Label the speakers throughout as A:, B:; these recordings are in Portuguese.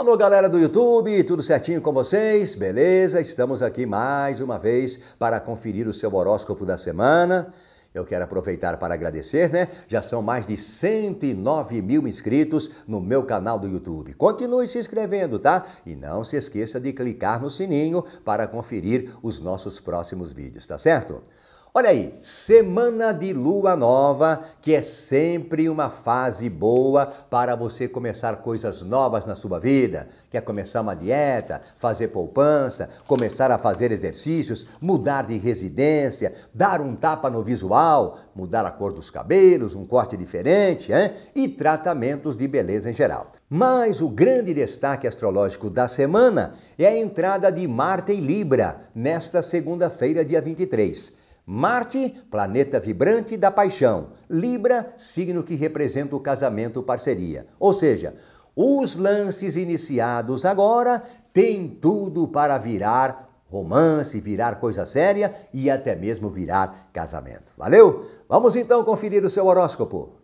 A: Alô, galera do YouTube, tudo certinho com vocês? Beleza? Estamos aqui mais uma vez para conferir o seu horóscopo da semana. Eu quero aproveitar para agradecer, né? Já são mais de 109 mil inscritos no meu canal do YouTube. Continue se inscrevendo, tá? E não se esqueça de clicar no sininho para conferir os nossos próximos vídeos, tá certo? Olha aí, semana de lua nova, que é sempre uma fase boa para você começar coisas novas na sua vida. Quer começar uma dieta, fazer poupança, começar a fazer exercícios, mudar de residência, dar um tapa no visual, mudar a cor dos cabelos, um corte diferente, hein? e tratamentos de beleza em geral. Mas o grande destaque astrológico da semana é a entrada de Marte em Libra, nesta segunda-feira, dia 23. Marte, planeta vibrante da paixão. Libra, signo que representa o casamento parceria. Ou seja, os lances iniciados agora têm tudo para virar romance, virar coisa séria e até mesmo virar casamento. Valeu? Vamos então conferir o seu horóscopo.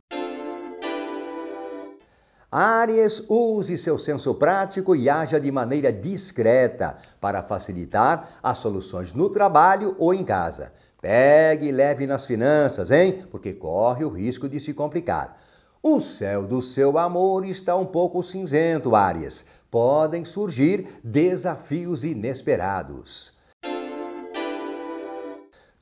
A: Áries, use seu senso prático e haja de maneira discreta para facilitar as soluções no trabalho ou em casa. Pegue leve nas finanças, hein? Porque corre o risco de se complicar. O céu do seu amor está um pouco cinzento, Áries. Podem surgir desafios inesperados.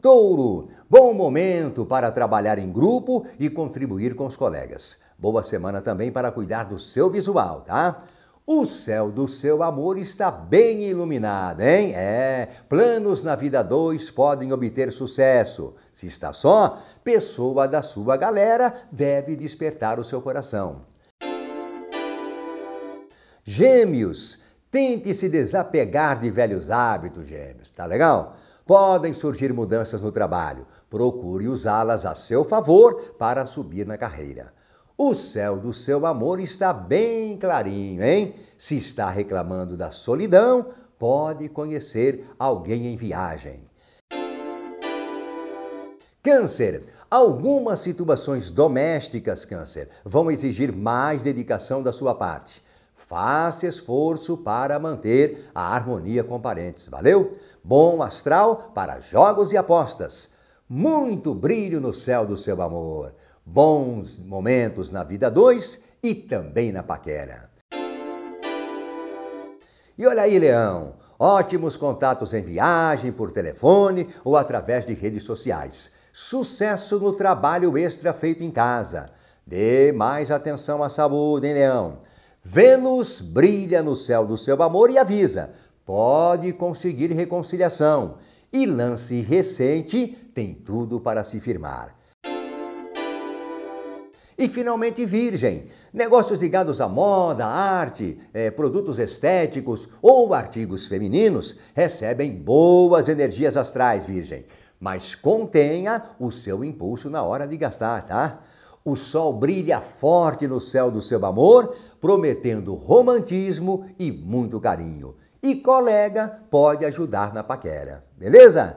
A: Touro, bom momento para trabalhar em grupo e contribuir com os colegas. Boa semana também para cuidar do seu visual, tá? O céu do seu amor está bem iluminado, hein? É, planos na vida dois podem obter sucesso. Se está só, pessoa da sua galera deve despertar o seu coração. Gêmeos, tente se desapegar de velhos hábitos, gêmeos, tá legal? Podem surgir mudanças no trabalho. Procure usá-las a seu favor para subir na carreira. O céu do seu amor está bem clarinho, hein? Se está reclamando da solidão, pode conhecer alguém em viagem. Câncer. Algumas situações domésticas, Câncer, vão exigir mais dedicação da sua parte. Faça esforço para manter a harmonia com parentes, valeu? Bom astral para jogos e apostas. Muito brilho no céu do seu amor bons momentos na vida 2 e também na paquera. E olha aí, Leão, ótimos contatos em viagem, por telefone ou através de redes sociais. Sucesso no trabalho extra feito em casa. Dê mais atenção à saúde, hein, Leão? Vênus brilha no céu do seu amor e avisa: pode conseguir reconciliação. E lance recente tem tudo para se firmar. E finalmente, virgem. Negócios ligados à moda, arte, é, produtos estéticos ou artigos femininos recebem boas energias astrais, virgem. Mas contenha o seu impulso na hora de gastar, tá? O sol brilha forte no céu do seu amor, prometendo romantismo e muito carinho. E colega pode ajudar na paquera, beleza?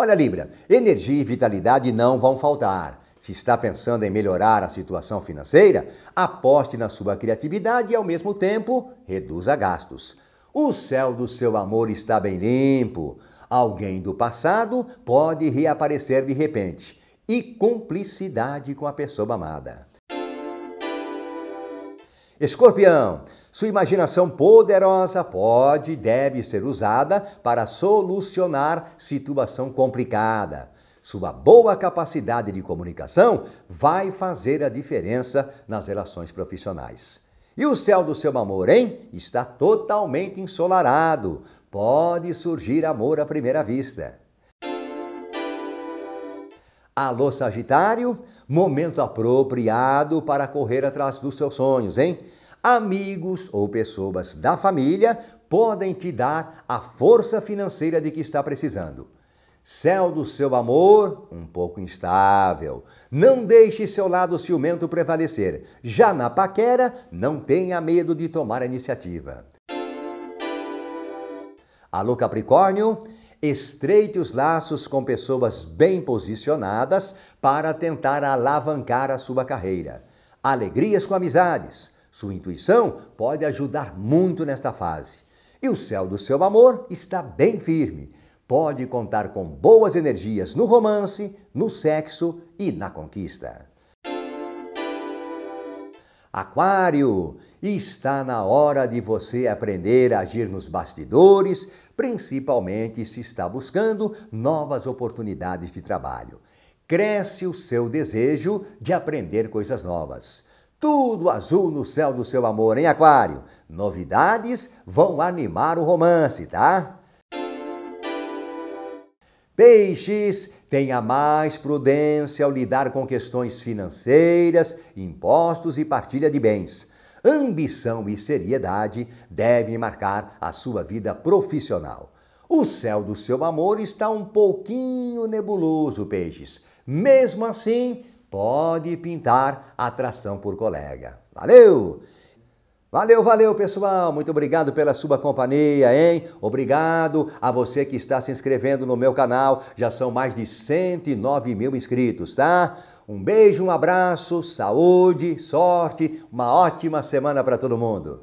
A: Olha, Libra, energia e vitalidade não vão faltar. Se está pensando em melhorar a situação financeira, aposte na sua criatividade e, ao mesmo tempo, reduza gastos. O céu do seu amor está bem limpo. Alguém do passado pode reaparecer de repente. E cumplicidade com a pessoa amada. Escorpião, sua imaginação poderosa pode e deve ser usada para solucionar situação complicada. Sua boa capacidade de comunicação vai fazer a diferença nas relações profissionais. E o céu do seu amor, hein? Está totalmente ensolarado. Pode surgir amor à primeira vista. Alô, Sagitário? Momento apropriado para correr atrás dos seus sonhos, hein? amigos ou pessoas da família podem te dar a força financeira de que está precisando. Céu do seu amor, um pouco instável. Não deixe seu lado ciumento prevalecer. Já na paquera, não tenha medo de tomar a iniciativa. Alô Capricórnio, estreite os laços com pessoas bem posicionadas para tentar alavancar a sua carreira. Alegrias com amizades sua intuição pode ajudar muito nesta fase. E o céu do seu amor está bem firme. Pode contar com boas energias no romance, no sexo e na conquista. Aquário, está na hora de você aprender a agir nos bastidores, principalmente se está buscando novas oportunidades de trabalho. Cresce o seu desejo de aprender coisas novas. Tudo azul no céu do seu amor, hein, Aquário? Novidades vão animar o romance, tá? Peixes, tenha mais prudência ao lidar com questões financeiras, impostos e partilha de bens. Ambição e seriedade devem marcar a sua vida profissional. O céu do seu amor está um pouquinho nebuloso, Peixes. Mesmo assim, pode pintar atração por colega. Valeu! Valeu, valeu, pessoal. Muito obrigado pela sua companhia, hein? Obrigado a você que está se inscrevendo no meu canal. Já são mais de 109 mil inscritos, tá? Um beijo, um abraço, saúde, sorte, uma ótima semana para todo mundo.